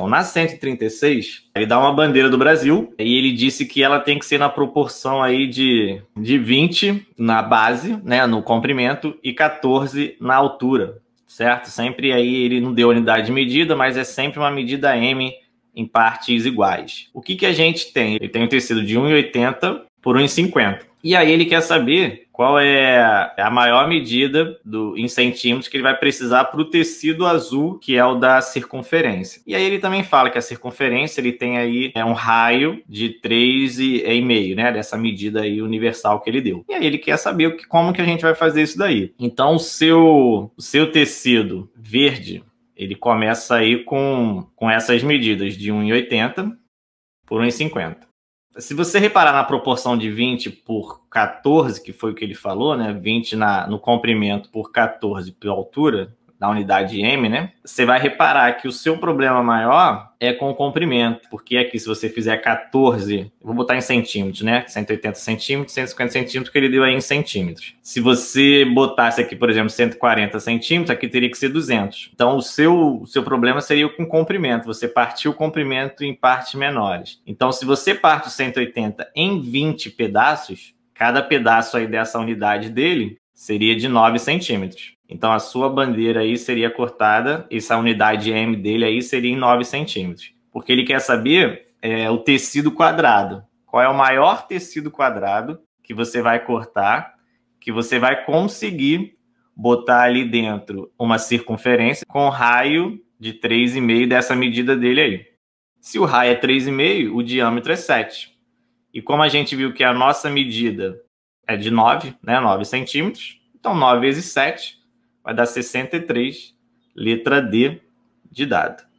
Então, na 136, ele dá uma bandeira do Brasil e ele disse que ela tem que ser na proporção aí de, de 20 na base, né, no comprimento, e 14 na altura, certo? Sempre aí ele não deu unidade de medida, mas é sempre uma medida M em partes iguais. O que, que a gente tem? Ele tem um tecido de 1,80 por 1,50. E aí ele quer saber qual é a maior medida do, em centímetros que ele vai precisar para o tecido azul, que é o da circunferência. E aí ele também fala que a circunferência ele tem aí é um raio de 3,5, é, né? Dessa medida aí universal que ele deu. E aí ele quer saber que, como que a gente vai fazer isso daí. Então, o seu, o seu tecido verde, ele começa aí com, com essas medidas de 1,80 por 1,50 se você reparar na proporção de 20 por 14, que foi o que ele falou, né? 20 na, no comprimento por 14 por altura, da unidade M, né? Você vai reparar que o seu problema maior é com o comprimento, porque aqui se você fizer 14, vou botar em centímetros, né? 180 centímetros, 150 centímetros, que ele deu aí em centímetros. Se você botasse aqui, por exemplo, 140 centímetros, aqui teria que ser 200. Então o seu, o seu problema seria com o comprimento, você partiu o comprimento em partes menores. Então se você parte o 180 em 20 pedaços, cada pedaço aí dessa unidade dele seria de 9 centímetros. Então, a sua bandeira aí seria cortada, essa unidade M dele aí seria em 9 centímetros. Porque ele quer saber é, o tecido quadrado. Qual é o maior tecido quadrado que você vai cortar, que você vai conseguir botar ali dentro uma circunferência com raio de 3,5 dessa medida dele aí. Se o raio é 3,5, o diâmetro é 7. E como a gente viu que a nossa medida é de 9, né, 9 centímetros, então 9 vezes 7 vai dar 63, letra D de dado.